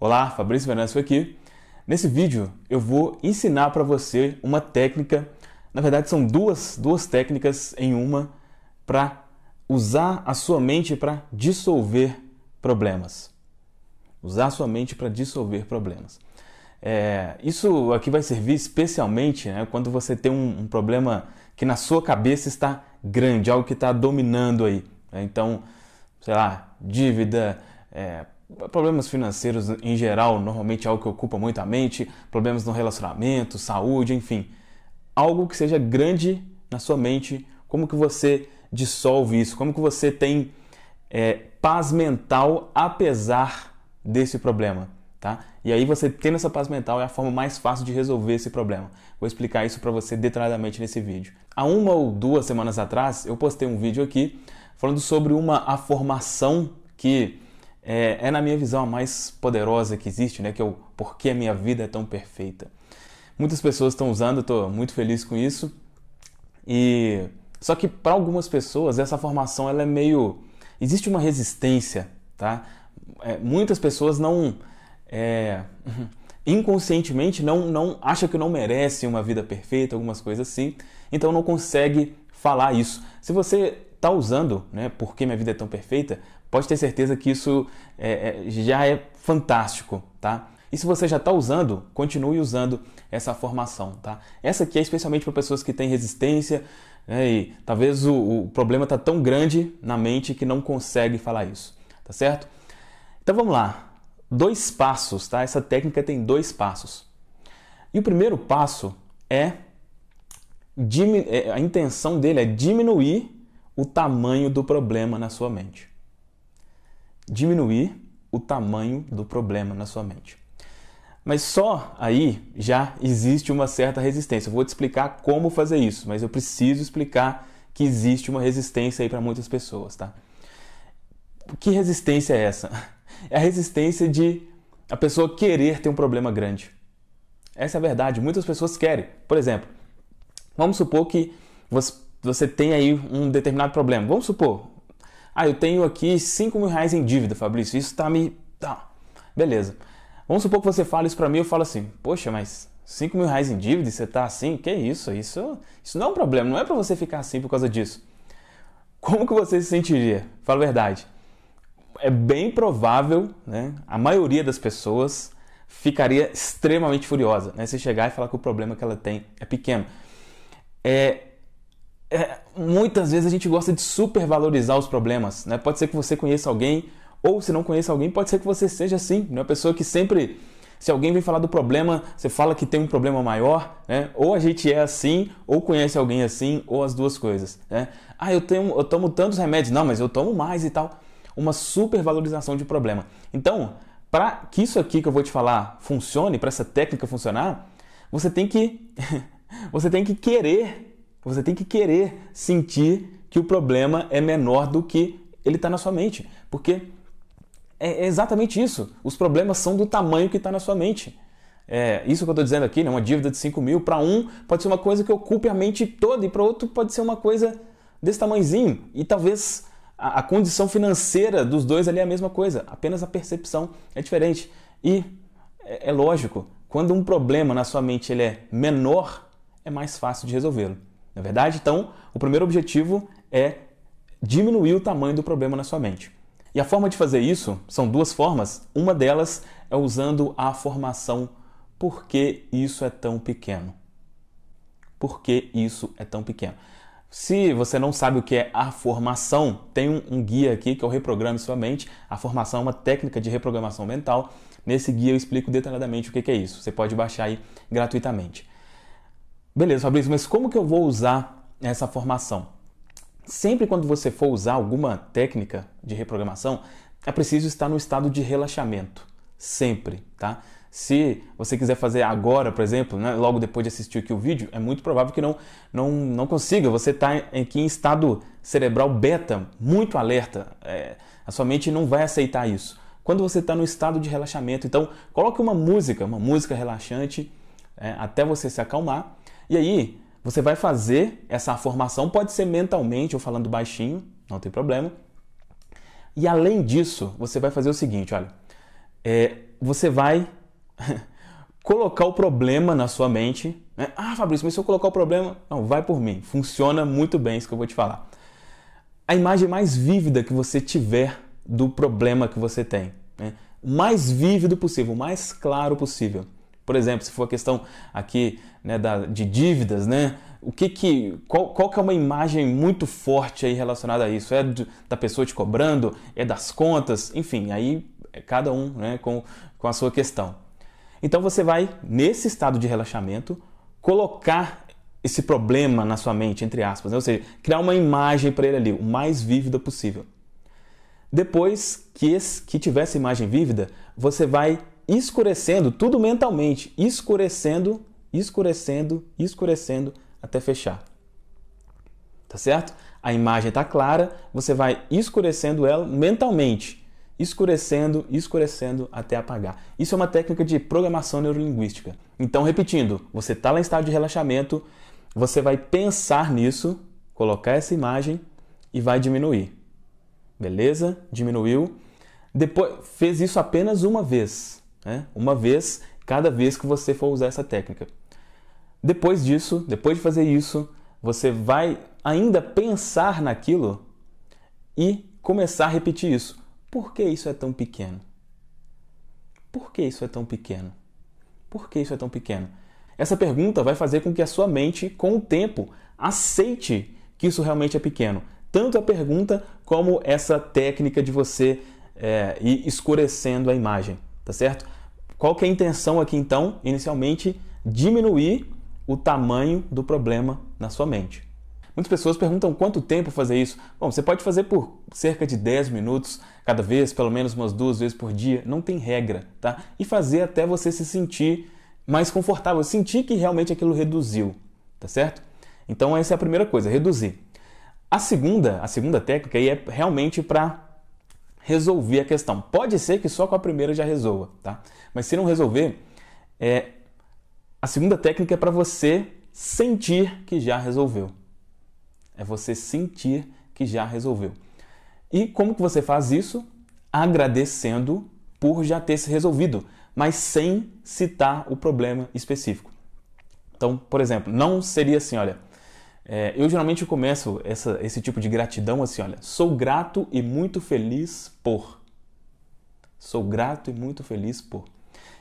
Olá, Fabrício Venâncio aqui. Nesse vídeo eu vou ensinar para você uma técnica, na verdade são duas, duas técnicas em uma para usar a sua mente para dissolver problemas. Usar a sua mente para dissolver problemas. É, isso aqui vai servir especialmente né, quando você tem um, um, problema que na sua cabeça está grande, algo que está dominando aí. Né? Então, sei lá, dívida, é, Problemas financeiros em geral normalmente é algo que ocupa muito a mente, problemas no relacionamento, saúde, enfim. Algo que seja grande na sua mente, como que você dissolve isso? Como que você tem é, paz mental apesar desse problema? Tá? E aí você tendo essa paz mental é a forma mais fácil de resolver esse problema. Vou explicar isso para você detalhadamente nesse vídeo. Há uma ou duas semanas atrás eu postei um vídeo aqui falando sobre uma afirmação que é, é, na minha visão, a mais poderosa que existe, né? Que é o porquê a minha vida é tão perfeita. Muitas pessoas estão usando, estou muito feliz com isso. E só que para algumas pessoas essa formação ela é meio existe uma resistência, tá? É, muitas pessoas não é... inconscientemente não não acha que não merece uma vida perfeita, algumas coisas assim. Então não consegue falar isso. Se você está usando, né, porque minha vida é tão perfeita, pode ter certeza que isso é, é já é fantástico, tá? E se você já está usando, continue usando essa formação, tá? Essa aqui é especialmente para pessoas que têm resistência né, e talvez o, o problema está tão grande na mente que não consegue falar isso, tá certo? Então vamos lá, dois passos, tá? Essa técnica tem dois passos. E o primeiro passo é, é a intenção dele é diminuir o tamanho do problema na sua mente. Diminuir o tamanho do problema na sua mente. Mas só aí já existe uma certa resistência. Eu vou te explicar como fazer isso, mas eu preciso explicar que existe uma resistência aí para muitas pessoas, tá? Que resistência é essa? É a resistência de a pessoa querer ter um problema grande. Essa é a verdade. Muitas pessoas querem. Por exemplo, vamos supor que você você tem aí um determinado problema. Vamos supor, ah, eu tenho aqui 5 mil reais em dívida, Fabrício, isso está me. Tá. Beleza. Vamos supor que você fala isso para mim, eu falo assim, poxa, mas 5 mil reais em dívida você tá assim? Que isso? Isso, isso não é um problema, não é para você ficar assim por causa disso. Como que você se sentiria? Fala a verdade. É bem provável, né? A maioria das pessoas ficaria extremamente furiosa, né? Se chegar e falar que o problema que ela tem é pequeno. É, é, muitas vezes a gente gosta de supervalorizar os problemas. Né? Pode ser que você conheça alguém, ou se não conheça alguém, pode ser que você seja assim, né? uma pessoa que sempre. Se alguém vem falar do problema, você fala que tem um problema maior, né? Ou a gente é assim, ou conhece alguém assim, ou as duas coisas, né? Ah, eu, tenho, eu tomo tantos remédios. Não, mas eu tomo mais e tal. Uma supervalorização de problema. Então, para que isso aqui que eu vou te falar funcione, para essa técnica funcionar, você tem que você tem que querer você tem que querer sentir que o problema é menor do que ele está na sua mente. Porque é, é exatamente isso. Os problemas são do tamanho que está na sua mente. É, isso que eu estou dizendo aqui, né, uma dívida de 5 mil, para um pode ser uma coisa que ocupe a mente toda e para outro pode ser uma coisa desse tamanhozinho. E talvez a, a condição financeira dos dois ali é a mesma coisa, apenas a percepção é diferente. E é, é lógico, quando um problema na sua mente ele é menor, é mais fácil de resolvê-lo. Na é verdade, então, o primeiro objetivo é diminuir o tamanho do problema na sua mente. E a forma de fazer isso são duas formas. Uma delas é usando a formação por que isso é tão pequeno? Por que isso é tão pequeno? Se você não sabe o que é a formação, tem um, um guia aqui que eu reprograme sua mente. A formação é uma técnica de reprogramação mental. Nesse guia eu explico detalhadamente o que é isso. Você pode baixar aí gratuitamente. Beleza, Fabrício, mas como que eu vou usar essa formação? Sempre quando você for usar alguma técnica de reprogramação, é preciso estar no estado de relaxamento. Sempre, tá? Se você quiser fazer agora, por exemplo, né, logo depois de assistir aqui o vídeo, é muito provável que não, não, não consiga. Você está aqui em estado cerebral beta, muito alerta. É, a sua mente não vai aceitar isso. Quando você está no estado de relaxamento, então coloque uma música, uma música relaxante, é, até você se acalmar. E aí, você vai fazer essa formação, pode ser mentalmente ou falando baixinho, não tem problema. E além disso, você vai fazer o seguinte: olha, é, você vai colocar o problema na sua mente. Né? Ah, Fabrício, mas se eu colocar o problema. Não, vai por mim. Funciona muito bem isso que eu vou te falar. A imagem mais vívida que você tiver do problema que você tem. Né? O mais vívido possível, o mais claro possível. Por exemplo, se for a questão aqui né, da, de dívidas, né? O que que, qual, qual que é uma imagem muito forte aí relacionada a isso? É do, da pessoa te cobrando? É das contas? Enfim, aí é cada um né, com, com a sua questão. Então você vai, nesse estado de relaxamento, colocar esse problema na sua mente, entre aspas, né? ou seja, criar uma imagem para ele ali, o mais vívida possível. Depois que, esse, que tiver essa imagem vívida, você vai escurecendo tudo mentalmente, escurecendo, escurecendo, escurecendo até fechar. Tá certo? A imagem está clara, você vai escurecendo ela mentalmente, escurecendo, escurecendo até apagar. Isso é uma técnica de programação neurolinguística. Então, repetindo, você está lá em estado de relaxamento, você vai pensar nisso, colocar essa imagem e vai diminuir. Beleza? Diminuiu. Depois fez isso apenas uma vez né? uma vez cada vez que você for usar essa técnica. Depois disso, depois de fazer isso, você vai ainda pensar naquilo e começar a repetir isso. Por que isso é tão pequeno? Por que isso é tão pequeno? Por que isso é tão pequeno? Essa pergunta vai fazer com que a sua mente, com o tempo, aceite que isso realmente é pequeno. Tanto a pergunta como essa técnica de você é, ir escurecendo a imagem, tá certo? Qual que é a intenção aqui então? Inicialmente, diminuir o tamanho do problema na sua mente. Muitas pessoas perguntam quanto tempo fazer isso. Bom, você pode fazer por cerca de 10 minutos cada vez, pelo menos umas duas vezes por dia, não tem regra, tá? E fazer até você se sentir mais confortável, sentir que realmente aquilo reduziu, tá certo? Então essa é a primeira coisa, reduzir. A segunda, a segunda técnica aí é realmente para resolver a questão. Pode ser que só com a primeira já resolva, tá? Mas se não resolver, é... a segunda técnica é para você sentir que já resolveu. É você sentir que já resolveu. E como que você faz isso? Agradecendo por já ter se resolvido, mas sem citar o problema específico. Então, por exemplo, não seria assim, olha, é, eu geralmente começo essa, esse tipo de gratidão assim, olha, sou grato e muito feliz por. Sou grato e muito feliz por.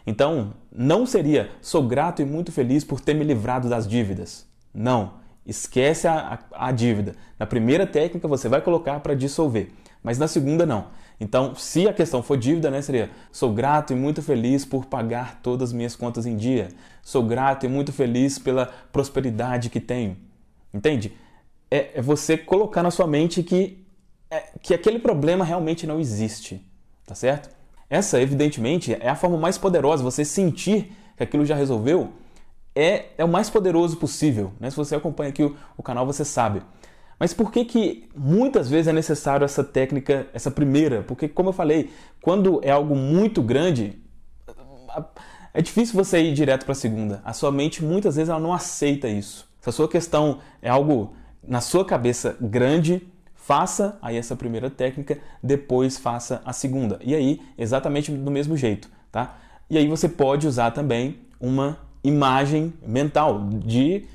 Então, não seria sou grato e muito feliz por ter me livrado das dívidas. Não, esquece a, a, a dívida. Na primeira técnica você vai colocar para dissolver, mas na segunda não. Então, se a questão for dívida, né, seria sou grato e muito feliz por pagar todas as minhas contas em dia. Sou grato e muito feliz pela prosperidade que tenho Entende? É, é, você colocar na sua mente que, é, que aquele problema realmente não existe, tá certo? Essa, evidentemente, é a forma mais poderosa, você sentir que aquilo já resolveu é, é o mais poderoso possível. Né? Se você acompanha aqui o, o canal, você sabe. Mas por que, que muitas vezes é necessário essa técnica, essa primeira? Porque, como eu falei, quando é algo muito grande, é difícil você ir direto para a segunda. A sua mente muitas vezes ela não aceita isso. Se a sua questão é algo na sua cabeça grande, faça aí essa primeira técnica, depois faça a segunda. E aí, exatamente do mesmo jeito, tá? E aí você pode usar também uma imagem mental de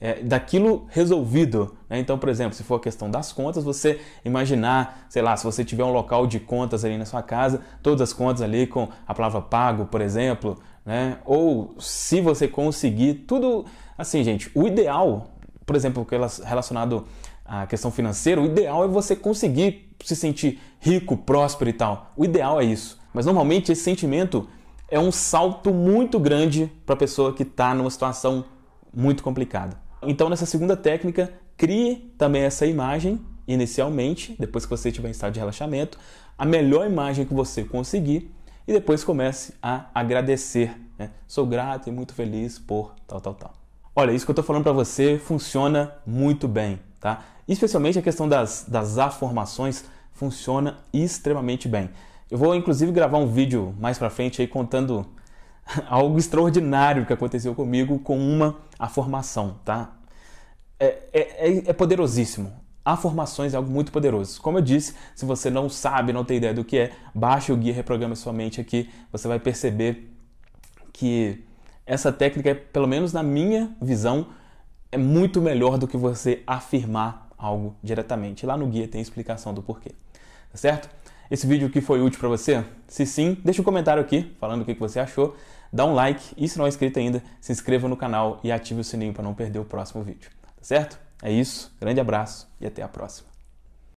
é, daquilo resolvido. Né? Então, por exemplo, se for a questão das contas, você imaginar, sei lá, se você tiver um local de contas ali na sua casa, todas as contas ali com a palavra pago, por exemplo, né? ou se você conseguir, tudo assim, gente, o ideal, por exemplo, relacionado à questão financeira, o ideal é você conseguir se sentir rico, próspero e tal. O ideal é isso. Mas normalmente esse sentimento é um salto muito grande para a pessoa que está numa situação muito complicado. Então, nessa segunda técnica, crie também essa imagem inicialmente, depois que você estiver em estado de relaxamento, a melhor imagem que você conseguir e depois comece a agradecer. Né? Sou grato e muito feliz por tal, tal, tal. Olha, isso que eu estou falando para você funciona muito bem, tá? Especialmente a questão das, das afirmações funciona extremamente bem. Eu vou inclusive gravar um vídeo mais para frente aí contando algo extraordinário que aconteceu comigo com uma a formação, tá? É, é, é, é poderosíssimo. A formações é algo muito poderoso. Como eu disse, se você não sabe, não tem ideia do que é, baixa o guia Reprograma Sua Mente aqui, você vai perceber que essa técnica, pelo menos na minha visão, é muito melhor do que você afirmar algo diretamente. Lá no guia tem explicação do porquê, tá certo? Esse vídeo aqui foi útil para você? Se sim, deixa um comentário aqui falando o que você achou dá um like e se não é inscrito ainda, se inscreva no canal e ative o sininho para não perder o próximo vídeo. Tá certo? É isso, grande abraço e até a próxima.